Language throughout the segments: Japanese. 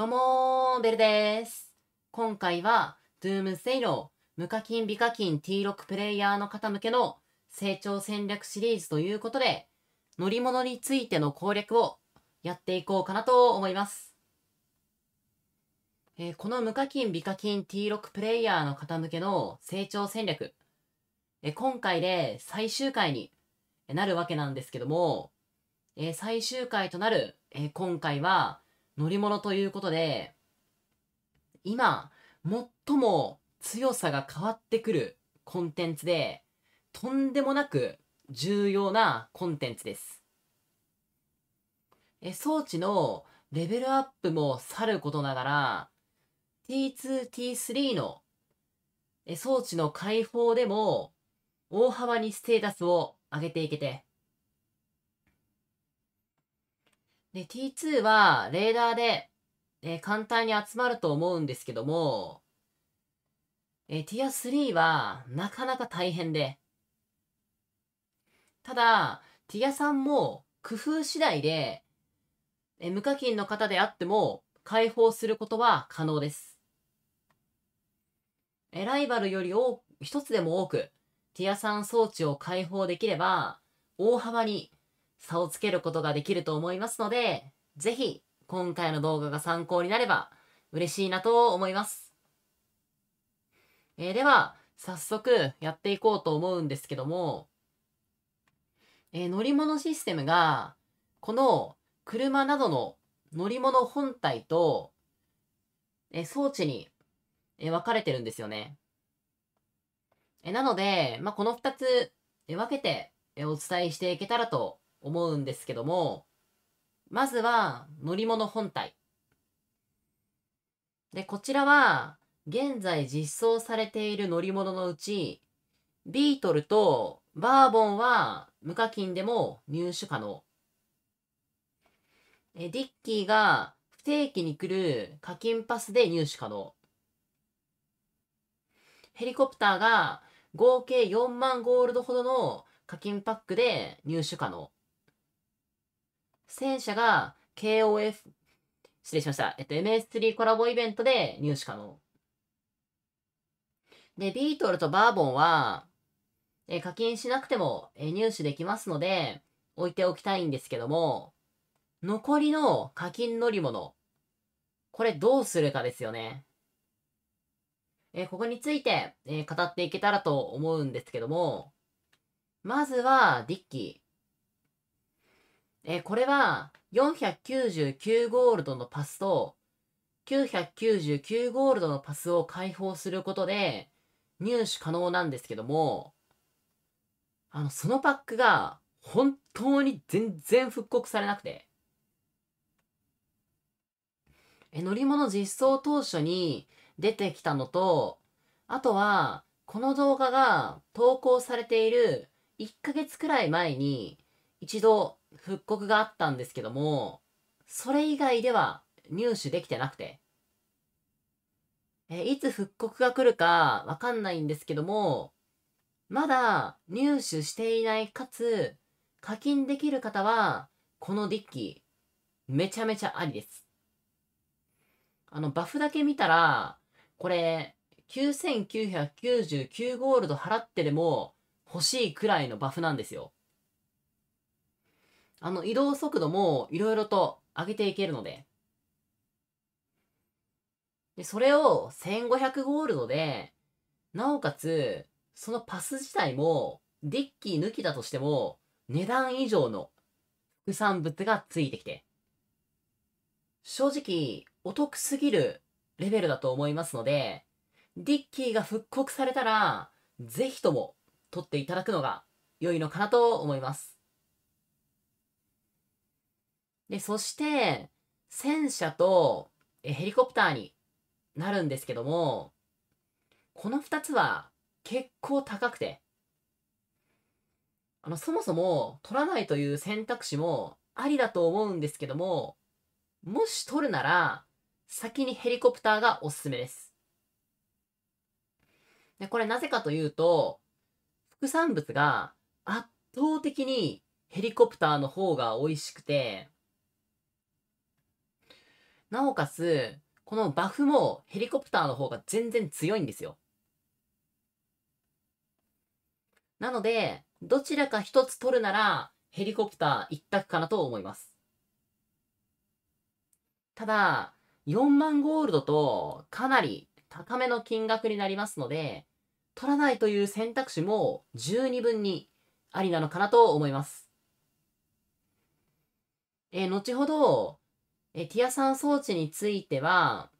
どうもー、ベルです。今回は、ドゥームセイロー、無課金美課金 T6 プレイヤーの方向けの成長戦略シリーズということで、乗り物についての攻略をやっていこうかなと思います。えー、この無課金美課金 T6 プレイヤーの方向けの成長戦略、えー、今回で最終回になるわけなんですけども、えー、最終回となる、え今回は、乗り物ということで、今、最も強さが変わってくるコンテンツで、とんでもなく重要なコンテンツです。え装置のレベルアップもさることながら、T2、T3 の装置の解放でも大幅にステータスを上げていけて、で、T2 はレーダーで、えー、簡単に集まると思うんですけども、えー、ティア3はなかなか大変で、ただ、ティア3も工夫次第で、えー、無課金の方であっても解放することは可能です。えー、ライバルより多一つでも多く、ティア3装置を解放できれば、大幅に差をつけることができると思いますので、ぜひ今回の動画が参考になれば嬉しいなと思います。えー、では、早速やっていこうと思うんですけども、えー、乗り物システムが、この車などの乗り物本体と、えー、装置に、え分かれてるんですよね。えなので、まあ、この二つ、え分けて、えお伝えしていけたらと思うんですけども、まずは乗り物本体。で、こちらは現在実装されている乗り物のうち、ビートルとバーボンは無課金でも入手可能。えディッキーが不定期に来る課金パスで入手可能。ヘリコプターが合計4万ゴールドほどの課金パックで入手可能。戦車が KOF、失礼しました。えっと、MS3 コラボイベントで入手可能。で、ビートルとバーボンは、え課金しなくても、え入手できますので、置いておきたいんですけども、残りの課金乗り物、これどうするかですよね。えここについて、え語っていけたらと思うんですけども、まずは、ディッキー。えー、これは499ゴールドのパスと999ゴールドのパスを解放することで入手可能なんですけども、あの、そのパックが本当に全然復刻されなくて。え、乗り物実装当初に出てきたのと、あとは、この動画が投稿されている1ヶ月くらい前に一度復刻があったんですけども、それ以外では入手できてなくて、えいつ復刻が来るかわかんないんですけども、まだ入手していないかつ課金できる方は、このデッキ、めちゃめちゃありです。あの、バフだけ見たら、これ、9999ゴールド払ってでも欲しいくらいのバフなんですよ。あの移動速度もいろいろと上げていけるので。で、それを1500ゴールドで、なおかつ、そのパス自体も、デッキ抜きだとしても、値段以上の副産物がついてきて、正直、お得すぎるレベルだと思いますので、ディッキーが復刻されたら、ぜひとも取っていただくのが良いのかなと思います。で、そして、戦車とヘリコプターになるんですけども、この2つは結構高くて、あの、そもそも取らないという選択肢もありだと思うんですけども、もし取るなら、先にヘリコプターがおすすめです。で、これなぜかというと、副産物が圧倒的にヘリコプターの方が美味しくて、なおかつ、このバフもヘリコプターの方が全然強いんですよ。なので、どちらか一つ取るなら、ヘリコプター一択かなと思います。ただ、4万ゴールドとかなり高めの金額になりますので、取らないという選択肢も十二分にありなのかなと思います。えー、後ほど、えティアん装置については、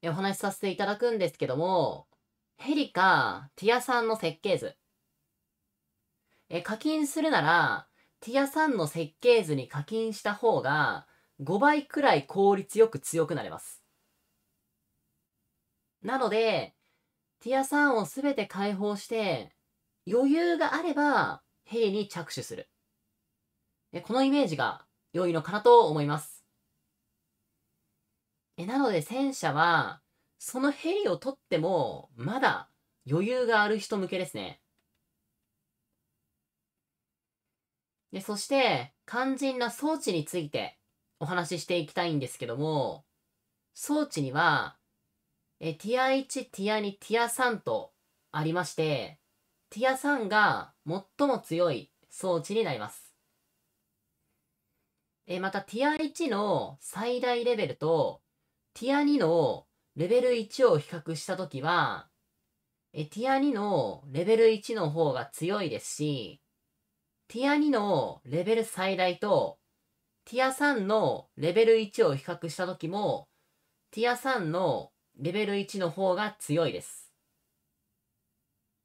えお話しさせていただくんですけども、ヘリかティアんの設計図。え課金するなら、ティアんの設計図に課金した方が、5倍くらい効率よく強くなれます。なので、ティア3をすべて解放して、余裕があれば、ヘリに着手する。このイメージが良いのかなと思います。え、なので戦車は、そのヘリを取っても、まだ余裕がある人向けですね。で、そして、肝心な装置についてお話ししていきたいんですけども、装置には、え、ティア1、ティア2、ティア3とありまして、ティア3が最も強い装置になります。えまた、ティア1の最大レベルと、ティア2のレベル1を比較したときは、えティア2のレベル1の方が強いですし、ティア2のレベル最大と、ティア3のレベル1を比較したときも、ティア3のレベル1の方が強いです。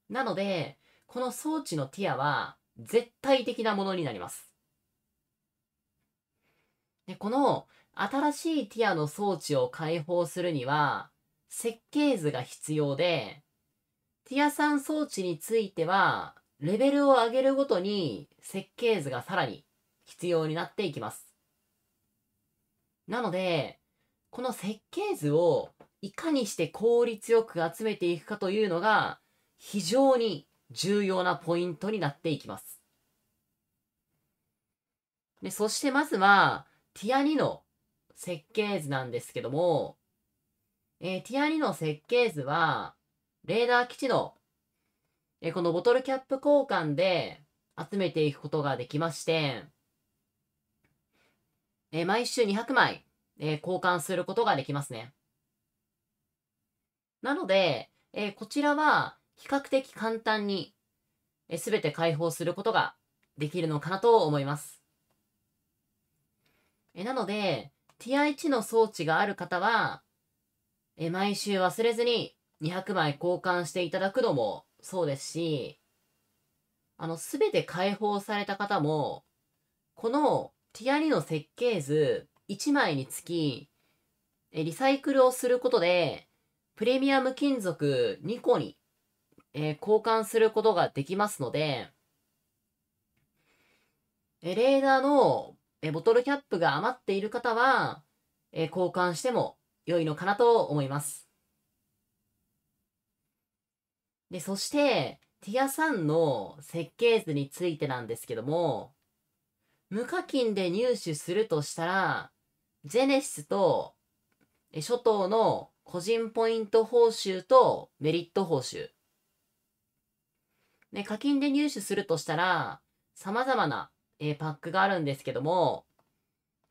なので、この装置のティアは絶対的なものになります。で、この新しいティアの装置を開放するには、設計図が必要で、ティア3装置については、レベルを上げるごとに設計図がさらに必要になっていきます。なので、この設計図をいかにして効率よく集めていくかというのが非常に重要なポイントになっていきます。でそしてまずはティア2の設計図なんですけども、えー、ティア2の設計図は、レーダー基地の、えー、このボトルキャップ交換で集めていくことができまして、えー、毎週200枚、え交換することができますね。なので、えこちらは比較的簡単に、えー、全て開放することができるのかなと思います。えなので、TI1 の装置がある方は、え毎週忘れずに200枚交換していただくのもそうですし、あの、すべて解放された方も、このティア2の設計図1枚につき、えリサイクルをすることで、プレミアム金属2個に、えー、交換することができますので、えレーダーのえボトルキャップが余っている方は、え交換しても良いのかなと思います。で、そして、ティアさんの設計図についてなんですけども、無課金で入手するとしたら、ジェネシスと諸島の個人ポイント報酬とメリット報酬。ね、課金で入手するとしたら、様々なえー、パックがあるんですけども、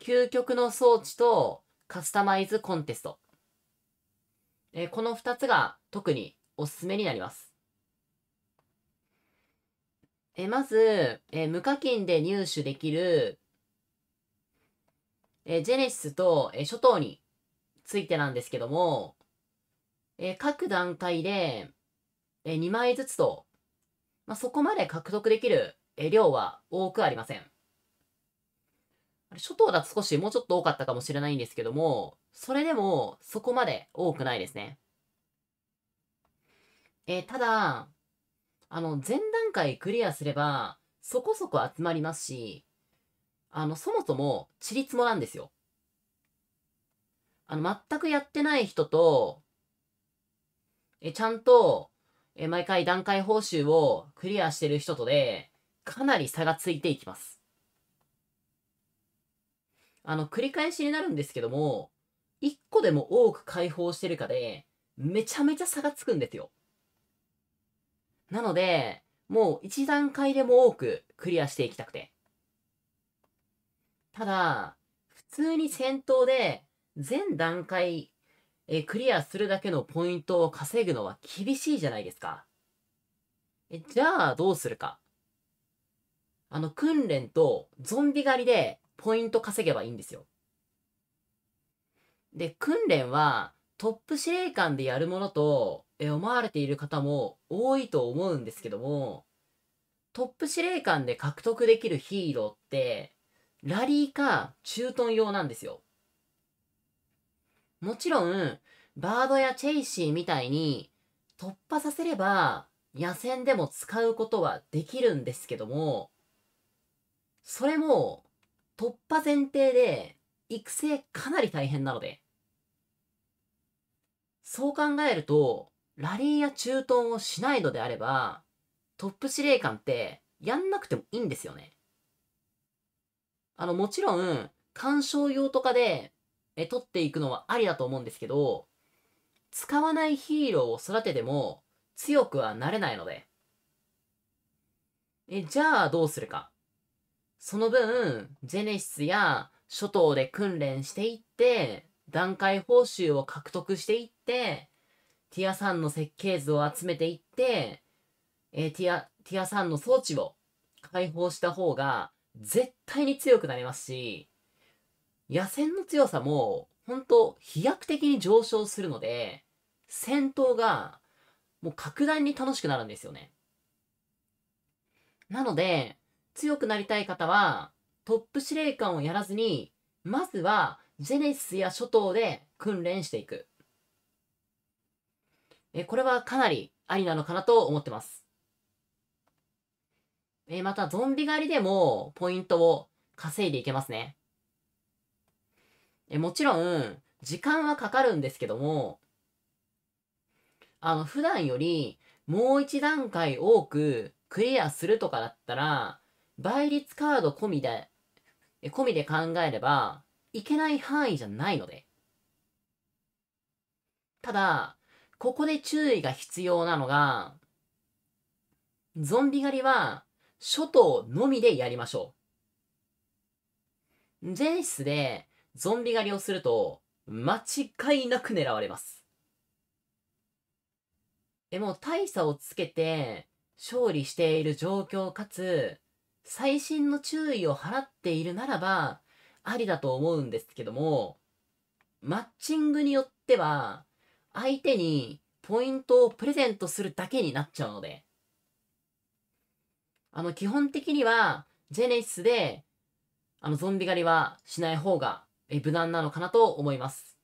究極の装置とカスタマイズコンテスト。えー、この2つが特におすすめになります。えー、まず、え無課金で入手できる、えジェネシスと、え初等についてなんですけども、え各段階で、え2枚ずつと、まあ、そこまで獲得できるえ量は多くありません。初島だと少しもうちょっと多かったかもしれないんですけども、それでもそこまで多くないですね。えー、ただ、あの、前段階クリアすれば、そこそこ集まりますし、あの、そもそも、ちりつもなんですよ。あの、全くやってない人と、え、ちゃんと、え、毎回段階報酬をクリアしてる人とで、かなり差がついていきます。あの、繰り返しになるんですけども、一個でも多く解放してるかで、めちゃめちゃ差がつくんですよ。なので、もう一段階でも多くクリアしていきたくて。ただ、普通に戦闘で全段階えクリアするだけのポイントを稼ぐのは厳しいじゃないですか。えじゃあどうするか。あの、訓練とゾンビ狩りでポイント稼げばいいんですよ。で、訓練はトップ司令官でやるものと思われている方も多いと思うんですけども、トップ司令官で獲得できるヒーローって、ラリーか駐屯用なんですよ。もちろん、バードやチェイシーみたいに突破させれば野戦でも使うことはできるんですけども、それも、突破前提で、育成かなり大変なので。そう考えると、ラリーや駐屯をしないのであれば、トップ司令官ってやんなくてもいいんですよね。あの、もちろん、鑑賞用とかで、え、取っていくのはありだと思うんですけど、使わないヒーローを育てても強くはなれないので。え、じゃあどうするか。その分、ジェネシスや諸島で訓練していって、段階報酬を獲得していって、ティアさんの設計図を集めていって、えー、ティア、ティアさんの装置を解放した方が絶対に強くなりますし、野戦の強さも本当飛躍的に上昇するので、戦闘がもう格段に楽しくなるんですよね。なので、強くなりたい方は、トップ司令官をやらずに、まずはジェネシスや諸島で訓練していく。えこれはかなりありなのかなと思ってます。えまた、ゾンビ狩りでもポイントを稼いでいけますね。えもちろん、時間はかかるんですけども、あの、普段よりもう一段階多くクリアするとかだったら、倍率カード込みで、込みで考えれば、いけない範囲じゃないので。ただ、ここで注意が必要なのが、ゾンビ狩りは、初頭のみでやりましょう。前室でゾンビ狩りをすると、間違いなく狙われます。でも大差をつけて、勝利している状況かつ、最新の注意を払っているならば、ありだと思うんですけども、マッチングによっては、相手にポイントをプレゼントするだけになっちゃうので、あの、基本的には、ジェネシスで、あの、ゾンビ狩りはしない方が、え、無難なのかなと思います。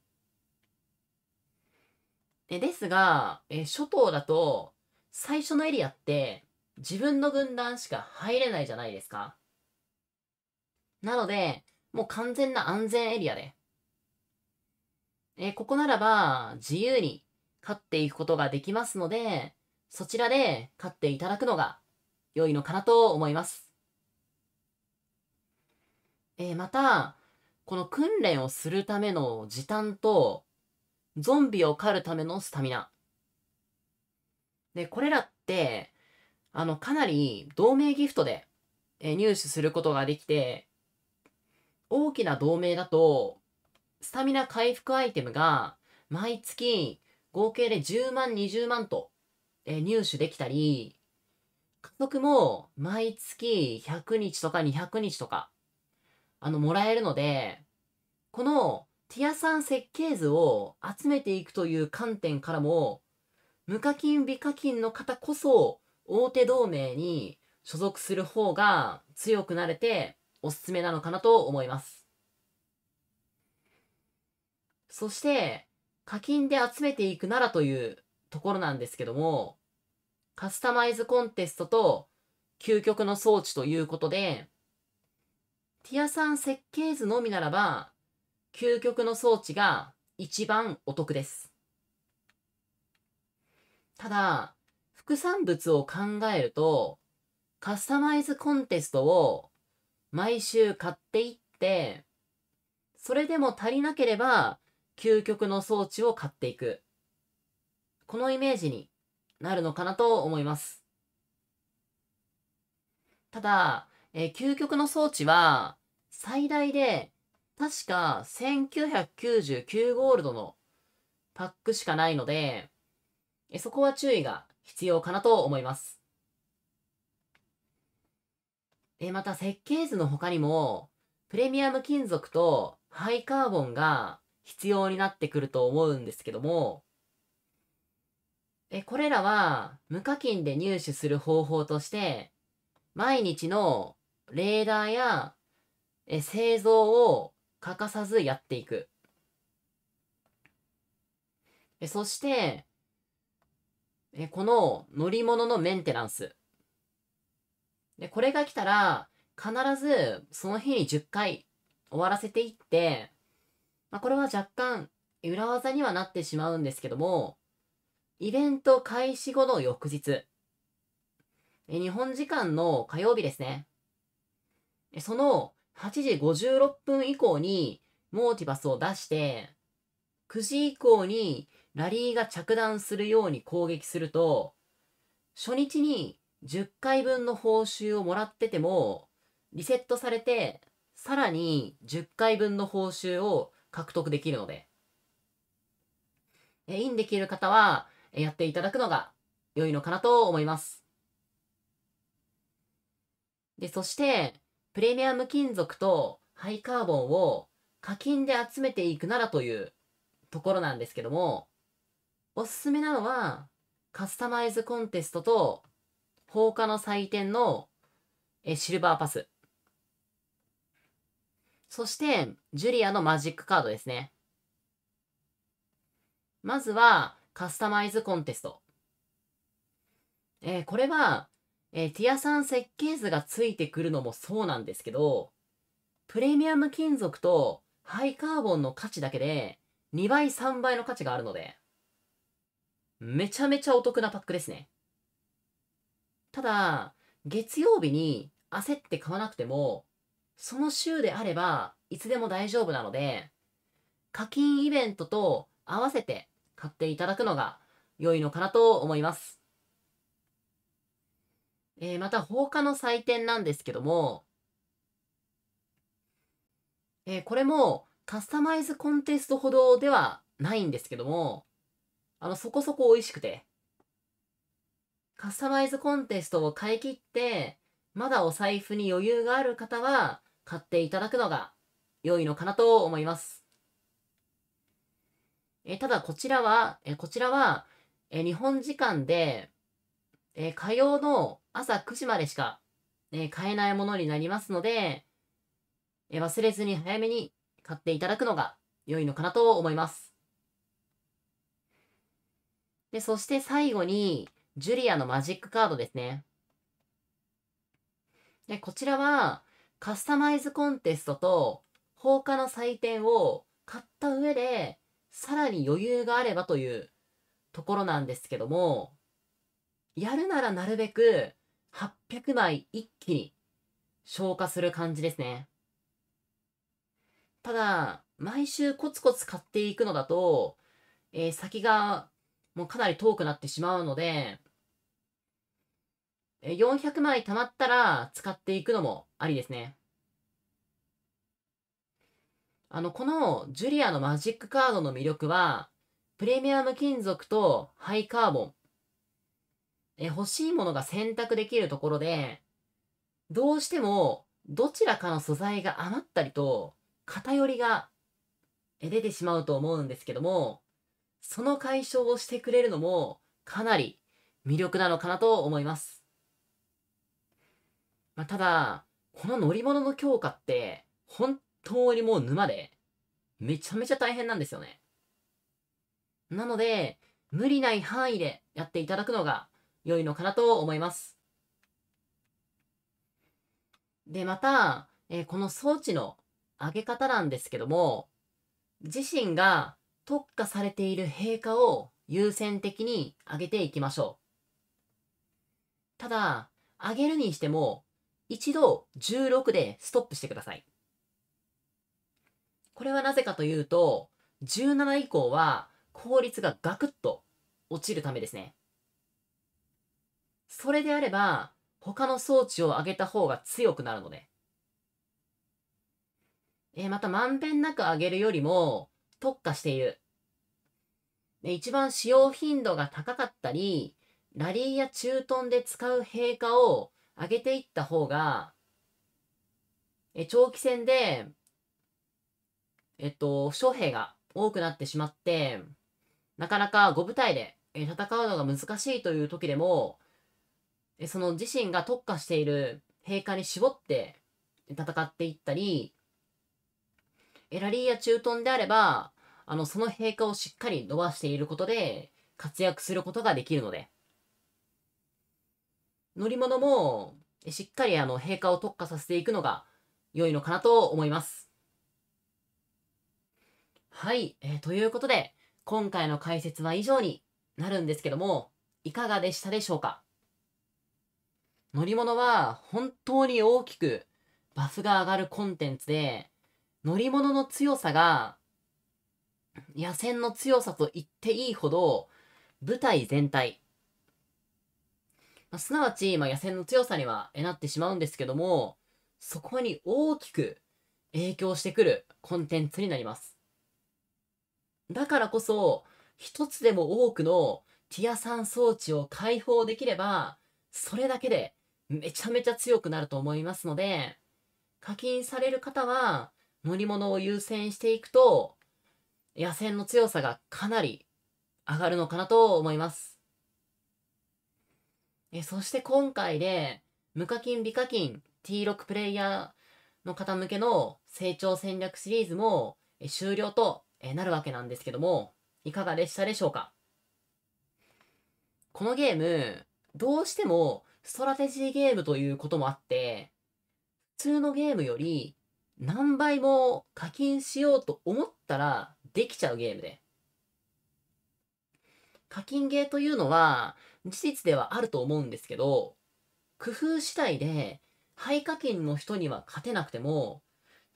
え、ですが、え、初頭だと、最初のエリアって、自分の軍団しか入れないじゃないですか。なので、もう完全な安全エリアで。えー、ここならば、自由に勝っていくことができますので、そちらで勝っていただくのが良いのかなと思います。えー、また、この訓練をするための時短と、ゾンビを狩るためのスタミナ。で、これらって、あの、かなり同盟ギフトで、え入手することができて、大きな同盟だと、スタミナ回復アイテムが、毎月合計で10万、20万と、え入手できたり、家族も毎月100日とか200日とか、あの、もらえるので、このティアさん設計図を集めていくという観点からも、無課金、美課金の方こそ大手同盟に所属する方が強くなれておすすめなのかなと思います。そして、課金で集めていくならというところなんですけども、カスタマイズコンテストと究極の装置ということで、ティアさん設計図のみならば、究極の装置が一番お得です。ただ、副産物を考えると、カスタマイズコンテストを毎週買っていって、それでも足りなければ、究極の装置を買っていく。このイメージになるのかなと思います。ただ、えー、究極の装置は、最大で、確か1999ゴールドのパックしかないので、えそこは注意が必要かなと思います。え、また設計図の他にも、プレミアム金属とハイカーボンが必要になってくると思うんですけども、え、これらは無課金で入手する方法として、毎日のレーダーやえ製造を欠かさずやっていく。えそして、えこの乗り物のメンテナンス。で、これが来たら、必ずその日に10回終わらせていって、まあ、これは若干裏技にはなってしまうんですけども、イベント開始後の翌日、え日本時間の火曜日ですね。その8時56分以降にモーティバスを出して、9時以降にラリーが着弾するように攻撃すると、初日に10回分の報酬をもらってても、リセットされて、さらに10回分の報酬を獲得できるので、えインできる方は、やっていただくのが良いのかなと思います。で、そして、プレミアム金属とハイカーボンを課金で集めていくならというところなんですけども、おすすめなのは、カスタマイズコンテストと、放課の祭典の、え、シルバーパス。そして、ジュリアのマジックカードですね。まずは、カスタマイズコンテスト。えー、これは、えー、ティアさん設計図がついてくるのもそうなんですけど、プレミアム金属とハイカーボンの価値だけで2倍3倍の価値があるので、めちゃめちゃお得なパックですね。ただ、月曜日に焦って買わなくても、その週であれば、いつでも大丈夫なので、課金イベントと合わせて買っていただくのが良いのかなと思います。えー、また放火の祭典なんですけども、えー、これもカスタマイズコンテストほどではないんですけども、あの、そこそこ美味しくて。カスタマイズコンテストを買い切って、まだお財布に余裕がある方は、買っていただくのが良いのかなと思います。えただ、こちらは、えこちらは、え日本時間で、え火曜の朝9時までしか、え買えないものになりますので、え忘れずに早めに買っていただくのが良いのかなと思います。で、そして最後に、ジュリアのマジックカードですね。で、こちらは、カスタマイズコンテストと、放火の祭典を買った上で、さらに余裕があればというところなんですけども、やるならなるべく800枚一気に消化する感じですね。ただ、毎週コツコツ買っていくのだと、えー、先がもうかなり遠くなってしまうので、400枚貯まったら使っていくのもありですね。あの、このジュリアのマジックカードの魅力は、プレミアム金属とハイカーボン。え、欲しいものが選択できるところで、どうしてもどちらかの素材が余ったりと偏りが出てしまうと思うんですけども、その解消をしてくれるのもかなり魅力なのかなと思います。まあ、ただ、この乗り物の強化って本当にもう沼でめちゃめちゃ大変なんですよね。なので、無理ない範囲でやっていただくのが良いのかなと思います。で、また、えー、この装置の上げ方なんですけども、自身が特化されている陛下を優先的に上げていきましょう。ただ、上げるにしても、一度16でストップしてください。これはなぜかというと、17以降は効率がガクッと落ちるためですね。それであれば、他の装置を上げた方が強くなるので。えー、また、まんべんなく上げるよりも、特化している。で一番使用頻度が高かったり、ラリーや駐屯で使う陛下を上げていった方が、え長期戦で、えっと、負傷兵が多くなってしまって、なかなか5部隊で戦うのが難しいという時でも、その自身が特化している陛下に絞って戦っていったり、エラリーや駐屯であれば、あの、その陛下をしっかり伸ばしていることで、活躍することができるので。乗り物も、しっかりあの、陛下を特化させていくのが、良いのかなと思います。はい、えー、ということで、今回の解説は以上になるんですけども、いかがでしたでしょうか乗り物は本当に大きくバスが上がるコンテンツで、乗り物の強さが、野戦の強さと言っていいほど、舞台全体、まあ、すなわち、まあ、野戦の強さにはなってしまうんですけども、そこに大きく影響してくるコンテンツになります。だからこそ、一つでも多くのティア3装置を解放できれば、それだけでめちゃめちゃ強くなると思いますので、課金される方は、乗り物を優先していくと、野戦の強さがかなり上がるのかなと思います。えそして今回で、無課金、美課金、T6 プレイヤーの方向けの成長戦略シリーズも終了となるわけなんですけども、いかがでしたでしょうかこのゲーム、どうしてもストラテジーゲームということもあって、普通のゲームより何倍も課金しようと思ったらできちゃうゲームで。課金ゲーというのは事実ではあると思うんですけど、工夫次第で廃課金の人には勝てなくても、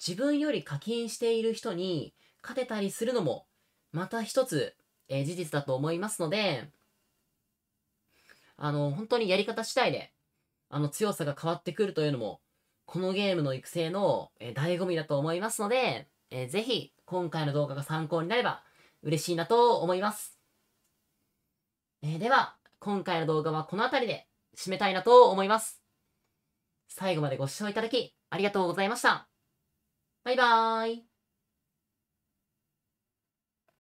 自分より課金している人に勝てたりするのも、また一つ、えー、事実だと思いますので、あの、本当にやり方次第で、あの、強さが変わってくるというのもこのゲームの育成の、えー、醍醐味だと思いますので、えー、ぜひ今回の動画が参考になれば嬉しいなと思います。えー、では、今回の動画はこの辺りで締めたいなと思います。最後までご視聴いただきありがとうございました。バイバーイ。